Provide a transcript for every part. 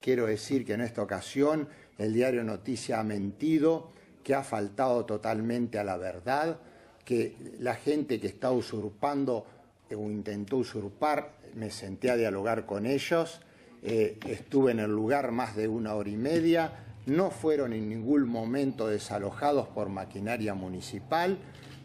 Quiero decir que en esta ocasión el diario Noticia ha mentido, que ha faltado totalmente a la verdad, que la gente que está usurpando o intentó usurpar, me senté a dialogar con ellos, eh, estuve en el lugar más de una hora y media, no fueron en ningún momento desalojados por maquinaria municipal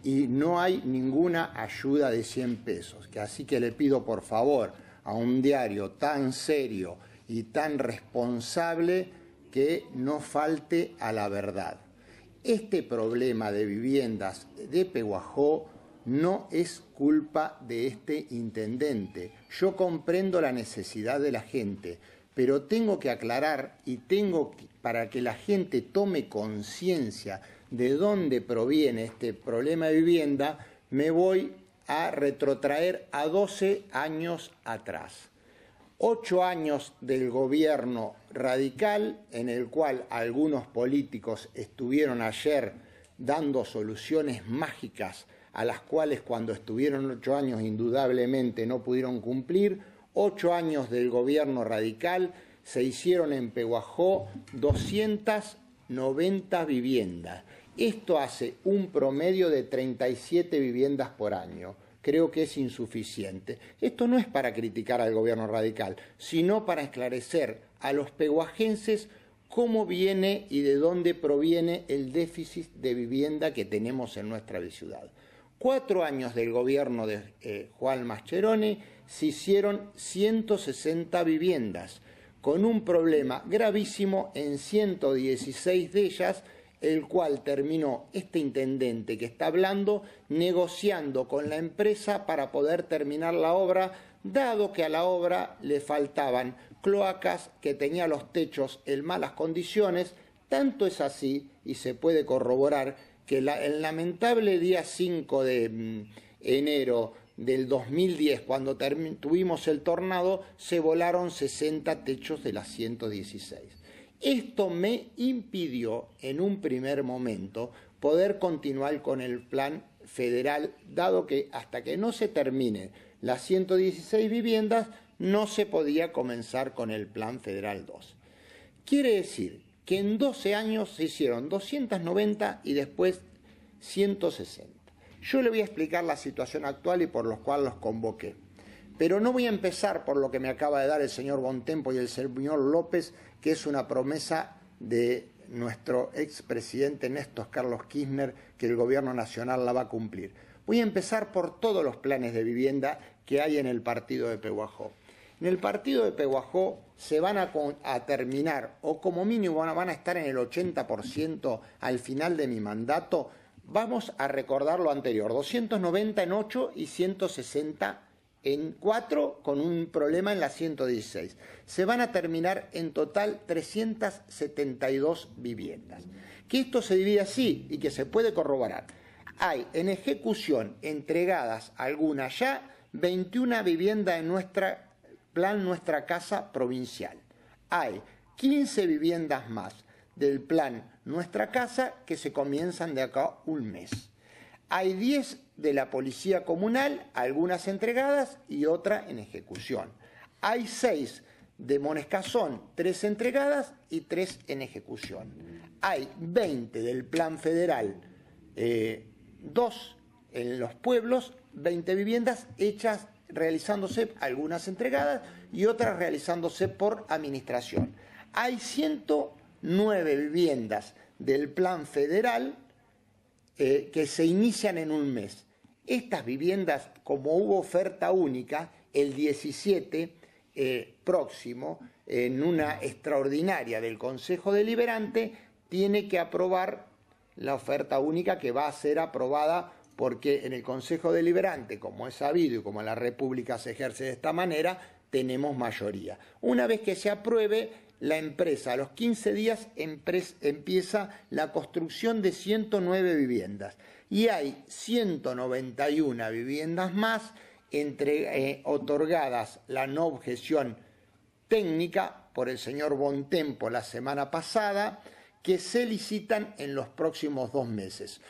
y no hay ninguna ayuda de 100 pesos. Que así que le pido por favor a un diario tan serio, y tan responsable que no falte a la verdad. Este problema de viviendas de Pehuajó no es culpa de este intendente. Yo comprendo la necesidad de la gente, pero tengo que aclarar y tengo que, para que la gente tome conciencia de dónde proviene este problema de vivienda, me voy a retrotraer a 12 años atrás ocho años del gobierno radical, en el cual algunos políticos estuvieron ayer dando soluciones mágicas a las cuales cuando estuvieron ocho años indudablemente no pudieron cumplir, ocho años del gobierno radical, se hicieron en Peguajó 290 viviendas. Esto hace un promedio de 37 viviendas por año creo que es insuficiente. Esto no es para criticar al gobierno radical, sino para esclarecer a los peguajenses cómo viene y de dónde proviene el déficit de vivienda que tenemos en nuestra ciudad. Cuatro años del gobierno de eh, Juan Mascheroni se hicieron 160 viviendas, con un problema gravísimo en 116 de ellas el cual terminó este intendente que está hablando negociando con la empresa para poder terminar la obra, dado que a la obra le faltaban cloacas, que tenía los techos en malas condiciones, tanto es así, y se puede corroborar, que el lamentable día 5 de mm, enero del 2010, cuando tuvimos el tornado, se volaron 60 techos de las 116. Esto me impidió en un primer momento poder continuar con el plan federal, dado que hasta que no se terminen las 116 viviendas, no se podía comenzar con el plan federal 2. Quiere decir que en 12 años se hicieron 290 y después 160. Yo le voy a explicar la situación actual y por los cuales los convoqué. Pero no voy a empezar por lo que me acaba de dar el señor Bontempo y el señor López, que es una promesa de nuestro expresidente Néstor Carlos Kirchner, que el gobierno nacional la va a cumplir. Voy a empezar por todos los planes de vivienda que hay en el partido de Peguajó. En el partido de Peguajó se van a, terminar, o como mínimo van a estar en el 80% al final de mi mandato. Vamos a recordar lo anterior, 290 en 8 y 160 en cuatro, con un problema en la 116. Se van a terminar en total 372 viviendas. Que esto se divide así y que se puede corroborar. Hay en ejecución entregadas algunas ya 21 viviendas en nuestra plan Nuestra Casa Provincial. Hay 15 viviendas más del plan Nuestra Casa que se comienzan de acá un mes. Hay 10 de la policía comunal, algunas entregadas y otra en ejecución. Hay 6 de Monescazón, 3 entregadas y 3 en ejecución. Hay 20 del plan federal, 2 eh, en los pueblos, 20 viviendas hechas realizándose algunas entregadas y otras realizándose por administración. Hay 109 viviendas del plan federal eh, que se inician en un mes. Estas viviendas, como hubo oferta única, el 17 eh, próximo, en una extraordinaria del Consejo Deliberante, tiene que aprobar la oferta única que va a ser aprobada porque en el Consejo Deliberante, como es sabido y como la República se ejerce de esta manera, tenemos mayoría. Una vez que se apruebe, la empresa. A los 15 días empieza la construcción de 109 viviendas y hay 191 viviendas más entre, eh, otorgadas la no objeción técnica por el señor Bontempo la semana pasada que se licitan en los próximos dos meses.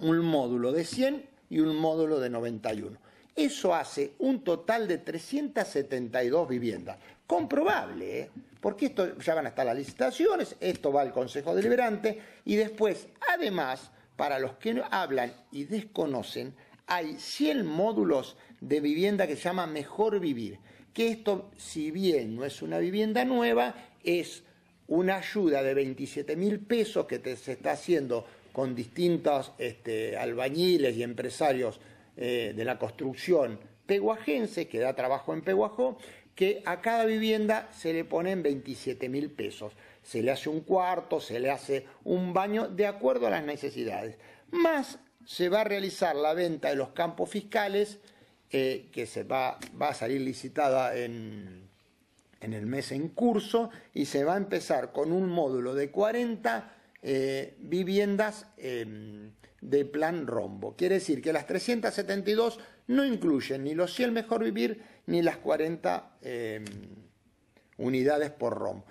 Un módulo de 100 y un módulo de 91. Eso hace un total de 372 viviendas. Comprobable, ¿eh? porque esto ya van a estar las licitaciones, esto va al Consejo Deliberante y después, además, para los que hablan y desconocen, hay 100 módulos de vivienda que se llama Mejor Vivir, que esto, si bien no es una vivienda nueva, es una ayuda de 27 mil pesos que se está haciendo con distintos este, albañiles y empresarios eh, de la construcción peguajense, que da trabajo en Peguajó, que a cada vivienda se le ponen 27 mil pesos. Se le hace un cuarto, se le hace un baño, de acuerdo a las necesidades. Más se va a realizar la venta de los campos fiscales, eh, que se va, a salir licitada en, el mes en curso, y se va a empezar con un módulo de 40 eh, viviendas em, de plan rombo. Quiere decir que las 372 no incluyen ni los 100 mejor vivir ni las 40 em, unidades por rom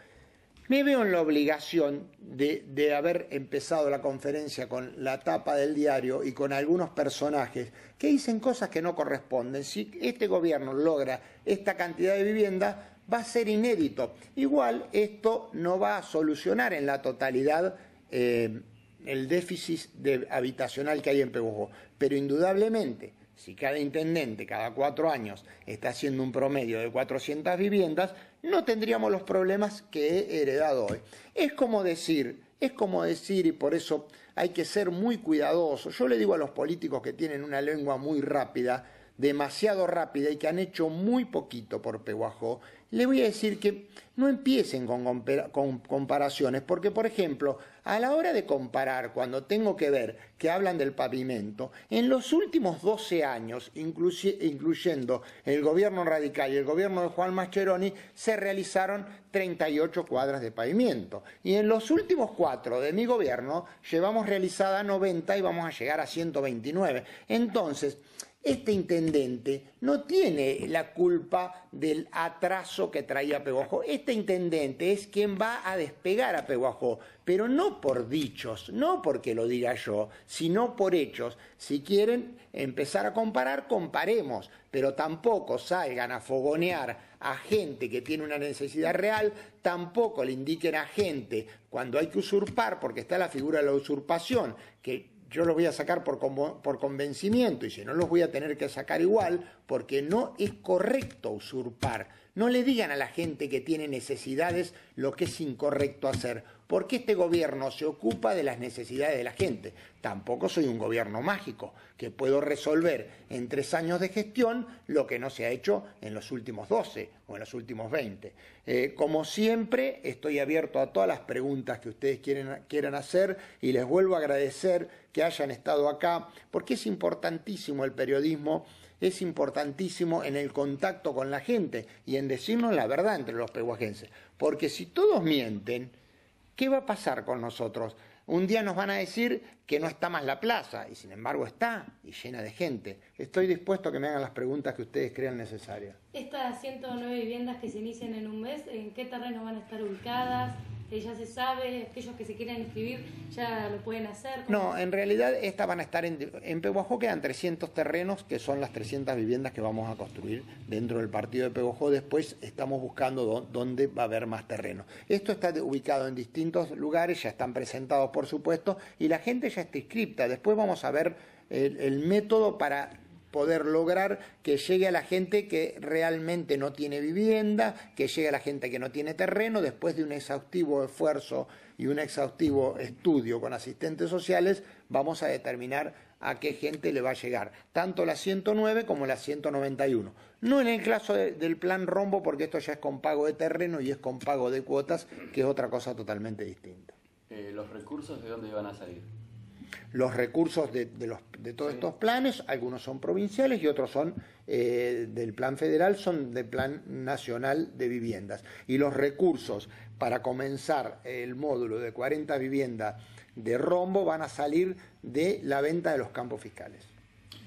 Me veo en la obligación de, haber empezado la conferencia con la tapa del diario y con algunos personajes que dicen cosas que no corresponden. Si este gobierno logra esta cantidad de vivienda, va a ser inédito. Igual esto no va a solucionar en la totalidad em, el déficit habitacional que hay en Pehuajó... Pero indudablemente, si cada intendente cada cuatro años está haciendo un promedio de 400 viviendas, no tendríamos los problemas que he heredado hoy. Es como decir, es como decir, y por eso hay que ser muy cuidadoso. Yo le digo a los políticos que tienen una lengua muy rápida, demasiado rápida y que han hecho muy poquito por Peguajó, le voy a decir que no empiecen con comparaciones, porque por ejemplo, a la hora de comparar, cuando tengo que ver que hablan del pavimento, en los últimos 12 años, incluyendo el gobierno radical y el gobierno de Juan Mascheroni, se realizaron 38 cuadras de pavimento. Y en los últimos cuatro de mi gobierno llevamos realizada 90 y vamos a llegar a 129. Entonces, este intendente no tiene la culpa del atraso que traía Peguajó. Este intendente es quien va a despegar a Peguajó, pero no por dichos, no porque lo diga yo, sino por hechos. Si quieren empezar a comparar, comparemos, pero tampoco salgan a fogonear a gente que tiene una necesidad real, tampoco le indiquen a gente cuando hay que usurpar, porque está la figura de la usurpación, que yo los voy a sacar por, por convencimiento y si no los voy a tener que sacar igual porque no es correcto usurpar no le digan a la gente que tiene necesidades lo que es incorrecto hacer, porque este gobierno se ocupa de las necesidades de la gente. Tampoco soy un gobierno mágico, que puedo resolver en tres años de gestión lo que no se ha hecho en los últimos 12 o en los últimos 20. Eh, como siempre, estoy abierto a todas las preguntas que ustedes quieran hacer y les vuelvo a agradecer que hayan estado acá, porque es importantísimo el periodismo es importantísimo en el contacto con la gente y en decirnos la verdad entre los pehuajenses. Porque si todos mienten, ¿qué va a pasar con nosotros? Un día nos van a decir que no está más la plaza, y sin embargo está, y llena de gente. Estoy dispuesto a que me hagan las preguntas que ustedes crean necesarias. Estas 109 viviendas que se inician en un mes, ¿en qué terreno van a estar ubicadas? ya se sabe, aquellos que se quieran inscribir ya lo pueden hacer. No, en realidad estas van a estar en, en quedan 300 terrenos, que son las 300 viviendas que vamos a construir dentro del partido de Peguajó. Después estamos buscando dónde va a haber más terreno. Esto está ubicado en distintos lugares, ya están presentados por supuesto, y la gente ya está inscripta. Después vamos a ver el método para poder lograr que llegue a la gente que realmente no tiene vivienda, que llegue a la gente que no tiene terreno, después de un exhaustivo esfuerzo y un exhaustivo estudio con asistentes sociales, vamos a determinar a qué gente le va a llegar, tanto la 109 como la 191. No en el caso del plan rombo, porque esto ya es con pago de terreno y es con pago de cuotas, que es otra cosa totalmente distinta. Eh, ¿Los recursos de dónde van a salir? los recursos de, todos estos planes, algunos son provinciales y otros son eh, del plan federal, son del plan nacional de viviendas. Y los recursos para comenzar el módulo de 40 viviendas de rombo van a salir de la venta de los campos fiscales.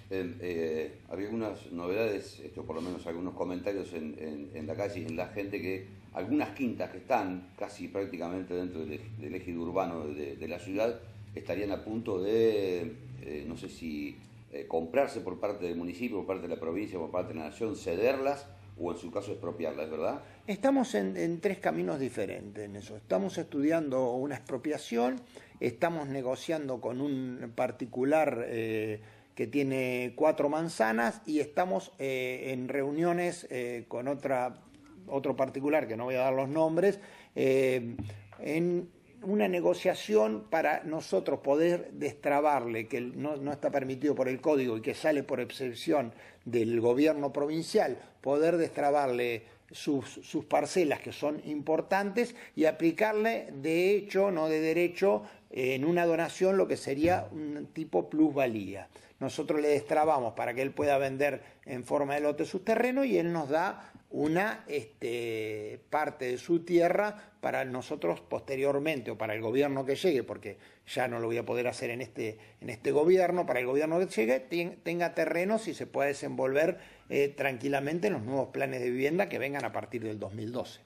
Eh, había algunas novedades, esto, por lo menos algunos comentarios en, la calle, en la gente que algunas quintas que están casi prácticamente dentro del, ejido urbano de la ciudad estarían a punto de, eh, no sé si eh, comprarse por parte del municipio, por parte de la provincia, por parte de la nación, cederlas o en su caso expropiarlas, ¿verdad? Estamos en, tres caminos diferentes en eso. Estamos estudiando una expropiación, estamos negociando con un particular eh, que tiene cuatro manzanas y estamos en reuniones con otra, otro particular, que no voy a dar los nombres, en una negociación para nosotros poder destrabarle, que no, está permitido por el código y que sale por excepción del gobierno provincial, poder destrabarle sus, sus parcelas que son importantes y aplicarle de hecho, no de derecho, en una donación lo que sería un tipo plusvalía. Nosotros le destrabamos para que él pueda vender en forma de lote sus terrenos y él nos da una este, parte de su tierra para nosotros posteriormente o para el gobierno que llegue, porque ya no lo voy a poder hacer en este, en este gobierno, para el gobierno que llegue tenga terrenos y se pueda desenvolver eh, tranquilamente en los nuevos planes de vivienda que vengan a partir del 2012.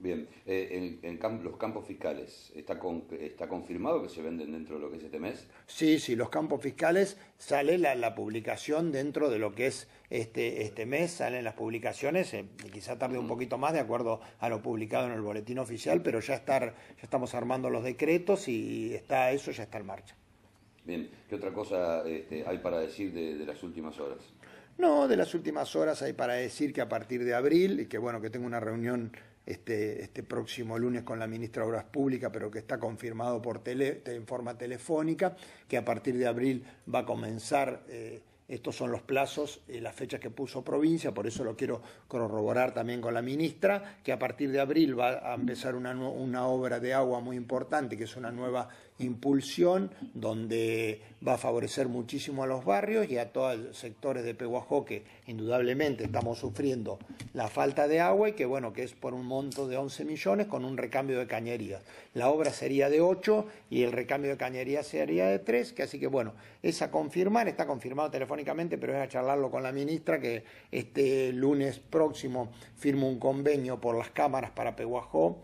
Bien, eh, en, los campos fiscales, ¿está, ¿está confirmado que se venden dentro de lo que es este mes? Sí, sí, los campos fiscales sale la, publicación dentro de lo que es este, este mes, salen las publicaciones, eh, quizá tarde un poquito más de acuerdo a lo publicado en el boletín oficial, pero ya, estar, ya estamos armando los decretos y está eso ya está en marcha. Bien, ¿qué otra cosa este, hay para decir de las últimas horas? No, de las últimas horas hay para decir que a partir de abril, y que bueno, que tengo una reunión este, este, próximo lunes con la ministra de Obras Públicas, pero que está confirmado por en forma telefónica, que a partir de abril va a comenzar. Eh, estos son los plazos, eh, las fechas que puso provincia, por eso lo quiero corroborar también con la ministra, que a partir de abril va a empezar una, una obra de agua muy importante, que es una nueva impulsión, donde va a favorecer muchísimo a los barrios y a todos los sectores de Pehuajó que indudablemente estamos sufriendo la falta de agua y que bueno, que es por un monto de 11 millones con un recambio de cañerías. La obra sería de 8 y el recambio de cañerías sería de 3, que así que bueno, es a confirmar, está confirmado telefónicamente, pero es a charlarlo con la ministra que este lunes próximo firma un convenio por las cámaras para Pehuajó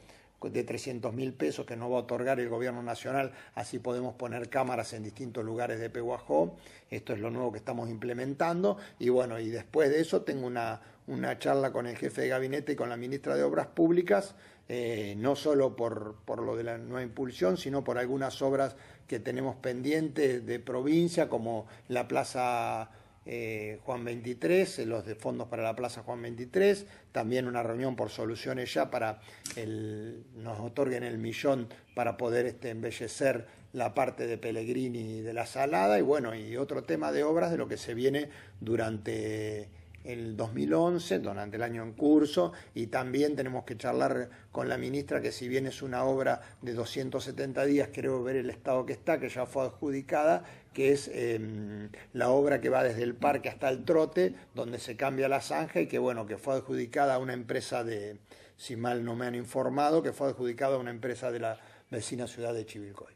de 300 mil pesos que nos va a otorgar el gobierno nacional, así podemos poner cámaras en distintos lugares de Pehuajó, esto es lo nuevo que estamos implementando, y bueno, y después de eso tengo una, una charla con el jefe de gabinete y con la ministra de Obras Públicas, eh, no solo por, por lo de la nueva impulsión, sino por algunas obras que tenemos pendientes de provincia, como la Plaza eh, Juan 23, eh, los de fondos para la Plaza Juan 23, también una reunión por soluciones ya para el, nos otorguen el millón para poder este, embellecer la parte de Pellegrini de la Salada y bueno, y otro tema de obras de lo que se viene durante el 2011, durante el año en curso, y también tenemos que charlar con la ministra que si bien es una obra de 270 días, creo ver el estado que está, que ya fue adjudicada, que es em, la obra que va desde el parque hasta el trote, donde se cambia la zanja y que bueno, que fue adjudicada a una empresa de, si mal no me han informado, que fue adjudicada a una empresa de la vecina ciudad de Chivilcoy.